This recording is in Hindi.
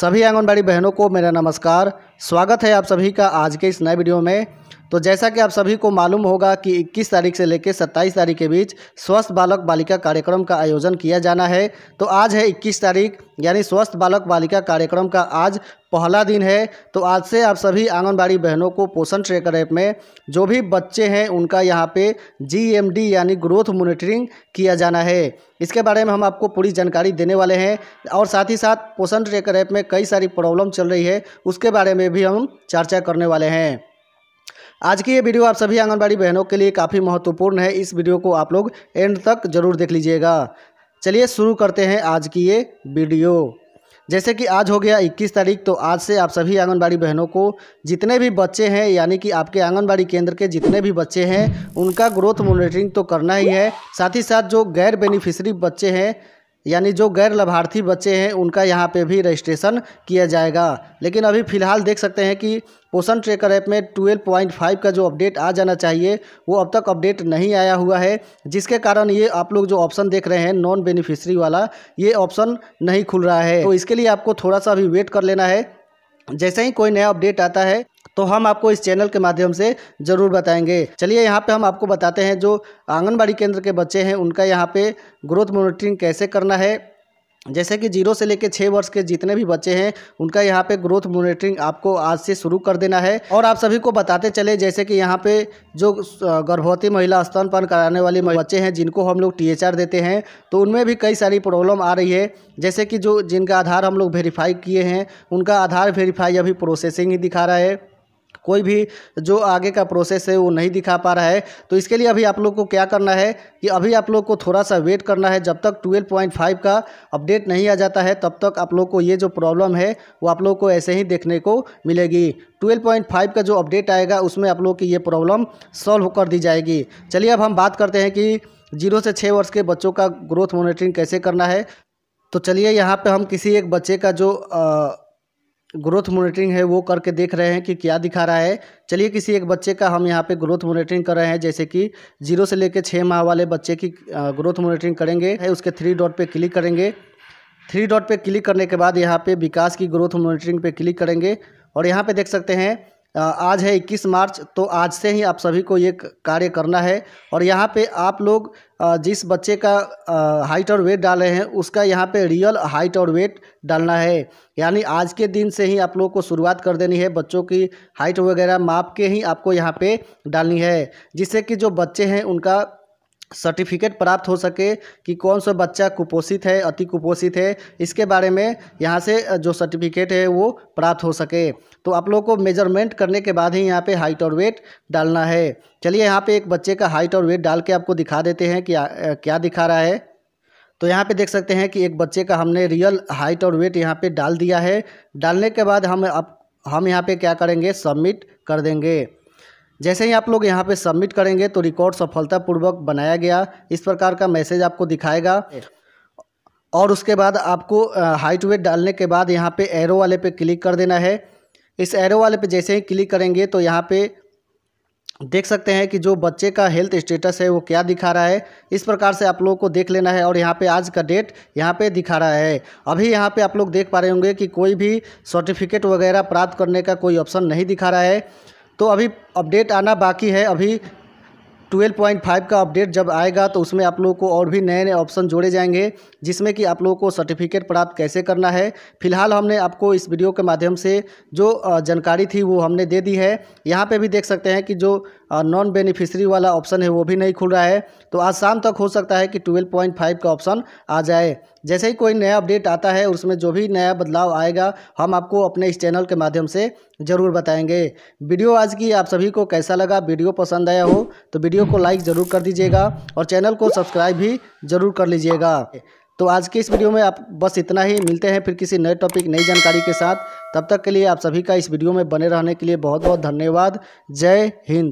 सभी आंगनबाड़ी बहनों को मेरा नमस्कार स्वागत है आप सभी का आज के इस नए वीडियो में तो जैसा कि आप सभी को मालूम होगा कि 21 तारीख से लेकर 27 तारीख के बीच स्वस्थ बालक बालिका कार्यक्रम का आयोजन किया जाना है तो आज है 21 तारीख यानी स्वस्थ बालक बालिका कार्यक्रम का आज पहला दिन है तो आज से आप सभी आंगनबाड़ी बहनों को पोषण ट्रेकर ऐप में जो भी बच्चे हैं उनका यहाँ पे जीएमडी e यानी ग्रोथ मोनिटरिंग किया जाना है इसके बारे में हम आपको पूरी जानकारी देने वाले हैं और साथ ही साथ पोषण ट्रेकर ऐप में कई सारी प्रॉब्लम चल रही है उसके बारे में भी हम चर्चा करने वाले हैं आज की ये वीडियो आप सभी आंगनबाड़ी बहनों के लिए काफ़ी महत्वपूर्ण है इस वीडियो को आप लोग एंड तक जरूर देख लीजिएगा चलिए शुरू करते हैं आज की ये वीडियो जैसे कि आज हो गया 21 तारीख तो आज से आप सभी आंगनबाड़ी बहनों को जितने भी बच्चे हैं यानी कि आपके आंगनबाड़ी केंद्र के जितने भी बच्चे हैं उनका ग्रोथ मॉनिटरिंग तो करना ही है साथ ही साथ जो गैर बेनिफिशरी बच्चे हैं यानी जो गैर लाभार्थी बच्चे हैं उनका यहाँ पे भी रजिस्ट्रेशन किया जाएगा लेकिन अभी फ़िलहाल देख सकते हैं कि पोषण ट्रेकर ऐप में ट्वेल्व पॉइंट फाइव का जो अपडेट आ जाना चाहिए वो अब तक अपडेट नहीं आया हुआ है जिसके कारण ये आप लोग जो ऑप्शन देख रहे हैं नॉन बेनिफिशरी वाला ये ऑप्शन नहीं खुल रहा है तो इसके लिए आपको थोड़ा सा अभी वेट कर लेना है जैसे ही कोई नया अपडेट आता है तो हम आपको इस चैनल के माध्यम से ज़रूर बताएंगे चलिए यहाँ पे हम आपको बताते हैं जो आंगनबाड़ी केंद्र के बच्चे हैं उनका यहाँ पे ग्रोथ मॉनिटरिंग कैसे करना है जैसे कि जीरो से लेकर छः वर्ष के जितने भी बच्चे हैं उनका यहाँ पे ग्रोथ मॉनिटरिंग आपको आज से शुरू कर देना है और आप सभी को बताते चले जैसे कि यहाँ पे जो गर्भवती महिला स्तनपान कराने वाली बच्चे हैं जिनको हम लोग टीएचआर देते हैं तो उनमें भी कई सारी प्रॉब्लम आ रही है जैसे कि जो जिनका आधार हम लोग वेरीफाई किए हैं उनका आधार वेरीफाई अभी प्रोसेसिंग ही दिखा रहा है कोई भी जो आगे का प्रोसेस है वो नहीं दिखा पा रहा है तो इसके लिए अभी आप लोग को क्या करना है कि अभी आप लोग को थोड़ा सा वेट करना है जब तक 12.5 का अपडेट नहीं आ जाता है तब तक आप लोग को ये जो प्रॉब्लम है वो आप लोग को ऐसे ही देखने को मिलेगी 12.5 का जो अपडेट आएगा उसमें आप लोग की ये प्रॉब्लम सॉल्व कर दी जाएगी चलिए अब हम बात करते हैं कि जीरो से छः वर्ष के बच्चों का ग्रोथ मॉनिटरिंग कैसे करना है तो चलिए यहाँ पर हम किसी एक बच्चे का जो आ, ग्रोथ मोनिटरिंग है वो करके देख रहे हैं कि क्या दिखा रहा है चलिए किसी एक बच्चे का हम यहाँ पे ग्रोथ मोनिटरिंग कर रहे हैं जैसे कि जीरो से लेकर छः माह वाले बच्चे की ग्रोथ मोनिटरिंग करेंगे है उसके थ्री डॉट पे क्लिक करेंगे थ्री डॉट पे क्लिक करने के बाद यहाँ पे विकास की ग्रोथ मोनिटरिंग पे क्लिक करेंगे और यहाँ पे देख सकते हैं आज है 21 मार्च तो आज से ही आप सभी को ये कार्य करना है और यहाँ पे आप लोग जिस बच्चे का हाइट और वेट डाले हैं उसका यहाँ पे रियल हाइट और वेट डालना है यानी आज के दिन से ही आप लोगों को शुरुआत कर देनी है बच्चों की हाइट वगैरह माप के ही आपको यहाँ पे डालनी है जिससे कि जो बच्चे हैं उनका सर्टिफिकेट प्राप्त हो सके कि कौन सा बच्चा कुपोषित है अति कुपोषित है इसके बारे में यहाँ से जो सर्टिफिकेट है वो प्राप्त हो सके तो आप लोगों को मेजरमेंट करने के बाद ही यहाँ पे हाइट और वेट डालना है चलिए यहाँ पे एक बच्चे का हाइट और वेट डाल के आपको दिखा देते हैं कि आ, क्या दिखा रहा है तो यहाँ पे देख सकते हैं कि एक बच्चे का हमने रियल हाइट और वेट यहाँ पे डाल दिया है डालने के बाद हम अब हम यहाँ पे क्या करेंगे सबमिट कर देंगे जैसे ही आप लोग यहाँ पे सबमिट करेंगे तो रिकॉर्ड सफलतापूर्वक बनाया गया इस प्रकार का मैसेज आपको दिखाएगा और उसके बाद आपको हाइट वेट डालने के बाद यहाँ पे एरो वाले पे क्लिक कर देना है इस एरो वाले पे जैसे ही क्लिक करेंगे तो यहाँ पे देख सकते हैं कि जो बच्चे का हेल्थ स्टेटस है वो क्या दिखा रहा है इस प्रकार से आप लोगों को देख लेना है और यहाँ पे आज का डेट यहाँ पे दिखा रहा है अभी यहाँ पे आप लोग देख पा रहे होंगे कि कोई भी सर्टिफिकेट वगैरह प्राप्त करने का कोई ऑप्शन नहीं दिखा रहा है तो अभी अपडेट आना बाकी है अभी 12.5 का अपडेट जब आएगा तो उसमें आप लोगों को और भी नए नए ऑप्शन जोड़े जाएंगे जिसमें कि आप लोगों को सर्टिफिकेट प्राप्त कैसे करना है फिलहाल हमने आपको इस वीडियो के माध्यम से जो जानकारी थी वो हमने दे दी है यहाँ पे भी देख सकते हैं कि जो और नॉन बेनिफिशरी वाला ऑप्शन है वो भी नहीं खुल रहा है तो आज शाम तक हो सकता है कि ट्वेल्व पॉइंट फाइव का ऑप्शन आ जाए जैसे ही कोई नया अपडेट आता है उसमें जो भी नया बदलाव आएगा हम आपको अपने इस चैनल के माध्यम से ज़रूर बताएंगे वीडियो आज की आप सभी को कैसा लगा वीडियो पसंद आया हो तो वीडियो को लाइक ज़रूर कर दीजिएगा और चैनल को सब्सक्राइब भी ज़रूर कर लीजिएगा तो आज के इस वीडियो में आप बस इतना ही मिलते हैं फिर किसी नए टॉपिक नई जानकारी के साथ तब तक के लिए आप सभी का इस वीडियो में बने रहने के लिए बहुत बहुत धन्यवाद जय हिंद